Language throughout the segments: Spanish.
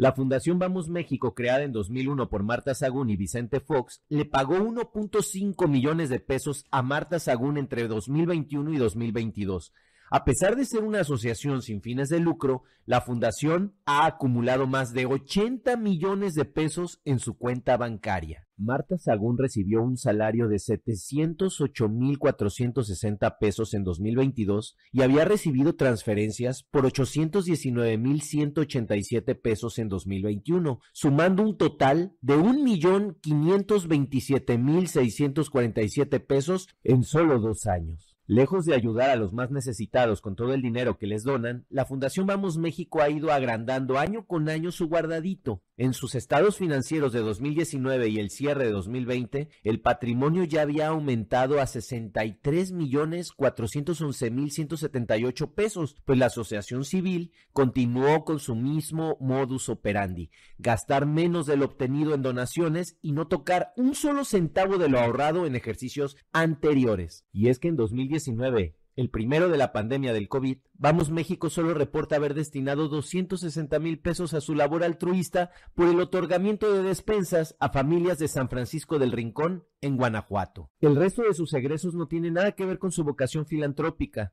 La Fundación Vamos México, creada en 2001 por Marta Sagún y Vicente Fox, le pagó 1.5 millones de pesos a Marta Sagún entre 2021 y 2022 a pesar de ser una asociación sin fines de lucro, la fundación ha acumulado más de 80 millones de pesos en su cuenta bancaria. Marta Sagún recibió un salario de 708.460 pesos en 2022 y había recibido transferencias por 819.187 pesos en 2021, sumando un total de 1.527.647 pesos en solo dos años. Lejos de ayudar a los más necesitados con todo el dinero que les donan, la Fundación Vamos México ha ido agrandando año con año su guardadito en sus estados financieros de 2019 y el cierre de 2020, el patrimonio ya había aumentado a millones mil 63.411.178 pesos, pues la asociación civil continuó con su mismo modus operandi, gastar menos de lo obtenido en donaciones y no tocar un solo centavo de lo ahorrado en ejercicios anteriores. Y es que en 2019 el primero de la pandemia del COVID, Vamos México solo reporta haber destinado 260 mil pesos a su labor altruista por el otorgamiento de despensas a familias de San Francisco del Rincón, en Guanajuato. El resto de sus egresos no tiene nada que ver con su vocación filantrópica.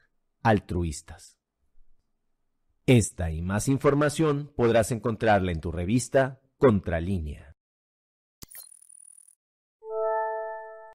altruistas. Esta y más información podrás encontrarla en tu revista Contralínea.